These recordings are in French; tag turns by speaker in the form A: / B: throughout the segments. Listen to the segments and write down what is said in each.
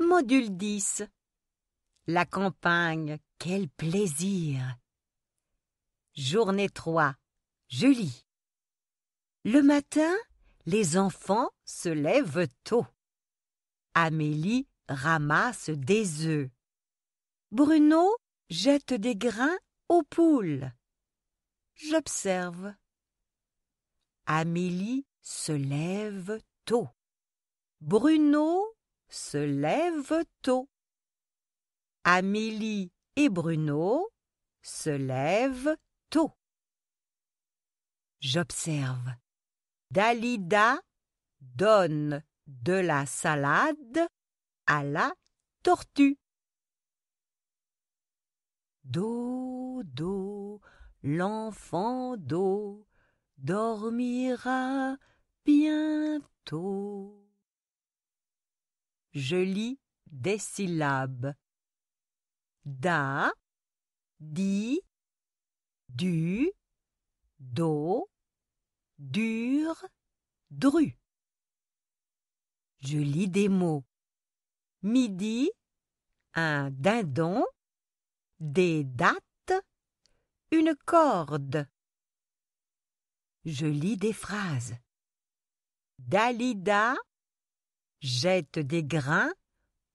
A: Module 10 La campagne, quel plaisir Journée 3 Julie Le matin, les enfants se lèvent tôt. Amélie ramasse des œufs. Bruno jette des grains aux poules. J'observe. Amélie se lève tôt. Bruno se lève tôt. Amélie et Bruno se lèvent tôt. J'observe. Dalida donne de la salade à la tortue. Dodo, l'enfant d'eau dormira bientôt. Je lis des syllabes. Da, di, du, do, dur, dru. Je lis des mots. Midi, un dindon, des dates, une corde. Je lis des phrases. Dalida jette des grains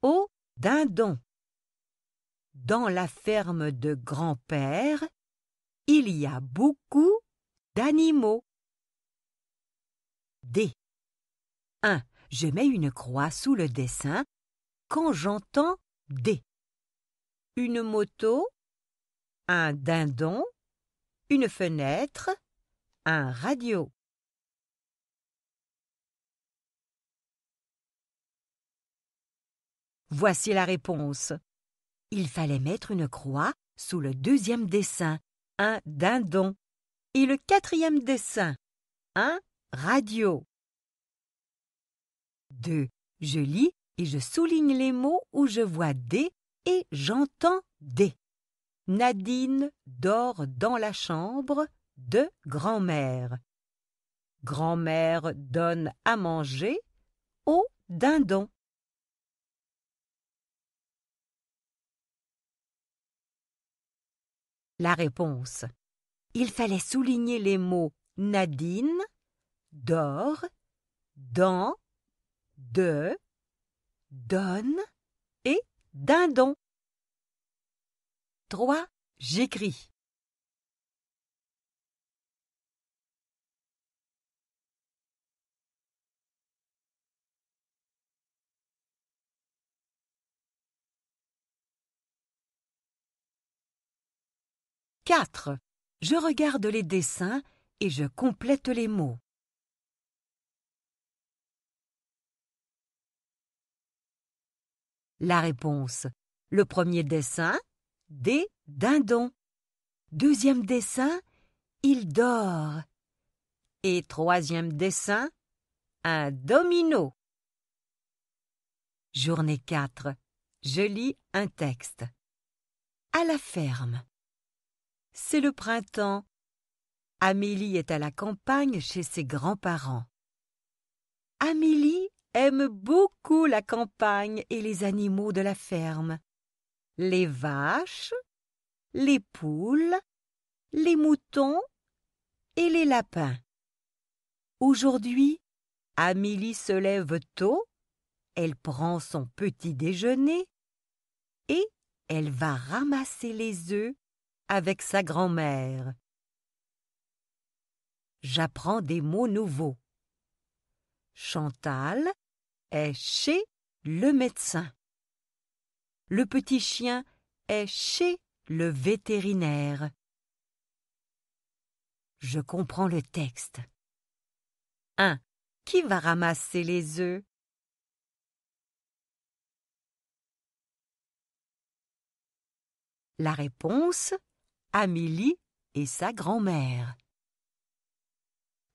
A: au dindon. Dans la ferme de grand-père, il y a beaucoup d'animaux. D. 1. Je mets une croix sous le dessin quand j'entends D. Une moto, un dindon, une fenêtre, un radio. Voici la réponse. Il fallait mettre une croix sous le deuxième dessin, un dindon, et le quatrième dessin, un radio. 2. Je lis et je souligne les mots où je vois des et j'entends des. Nadine dort dans la chambre de grand-mère. Grand-mère donne à manger au dindon. La réponse. Il fallait souligner les mots Nadine, d'or, dans, de, donne et dindon. 3. J'écris. 4. Je regarde les dessins et je complète les mots. La réponse. Le premier dessin, des dindons. Deuxième dessin, il dort. Et troisième dessin, un domino. Journée 4. Je lis un texte. À la ferme. C'est le printemps. Amélie est à la campagne chez ses grands-parents. Amélie aime beaucoup la campagne et les animaux de la ferme. Les vaches, les poules, les moutons et les lapins. Aujourd'hui, Amélie se lève tôt, elle prend son petit déjeuner et elle va ramasser les œufs avec sa grand-mère. J'apprends des mots nouveaux. Chantal est chez le médecin. Le petit chien est chez le vétérinaire. Je comprends le texte. 1. Qui va ramasser les œufs La réponse Amélie et sa grand-mère.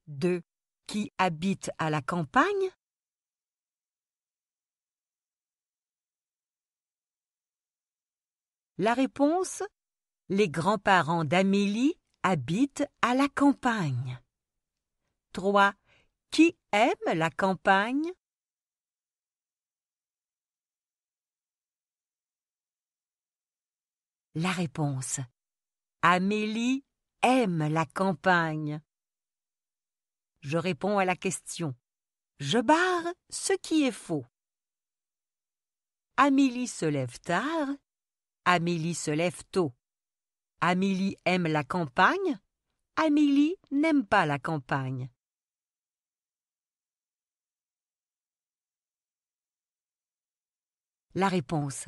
A: 2. Qui habite à la campagne La réponse Les grands-parents d'Amélie habitent à la campagne. 3. Qui aime la campagne La réponse Amélie aime la campagne. Je réponds à la question. Je barre ce qui est faux. Amélie se lève tard. Amélie se lève tôt. Amélie aime la campagne. Amélie n'aime pas la campagne. La réponse.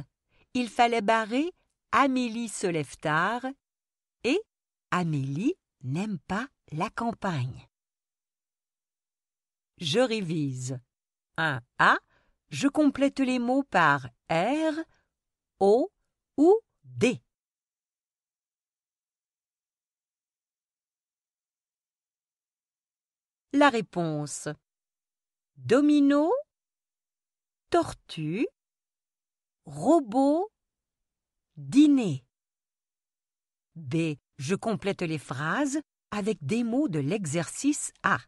A: Il fallait barrer Amélie se lève tard, Amélie n'aime pas la campagne. Je révise. Un a Je complète les mots par R, O ou D. La réponse. Domino, tortue, robot, dîner. B. Je complète les phrases avec des mots de l'exercice A.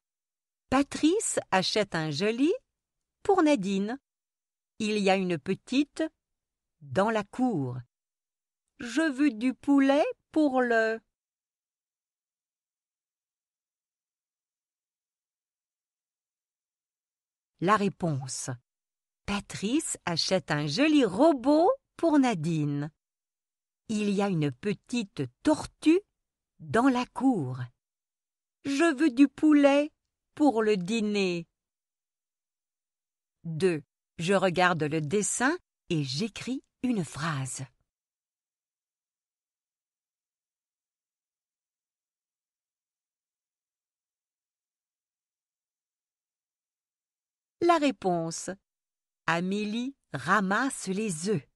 A: Patrice achète un joli pour Nadine. Il y a une petite dans la cour. Je veux du poulet pour le. La réponse. Patrice achète un joli robot pour Nadine. Il y a une petite tortue dans la cour. Je veux du poulet pour le dîner. 2. Je regarde le dessin et j'écris une phrase. La réponse. Amélie ramasse les œufs.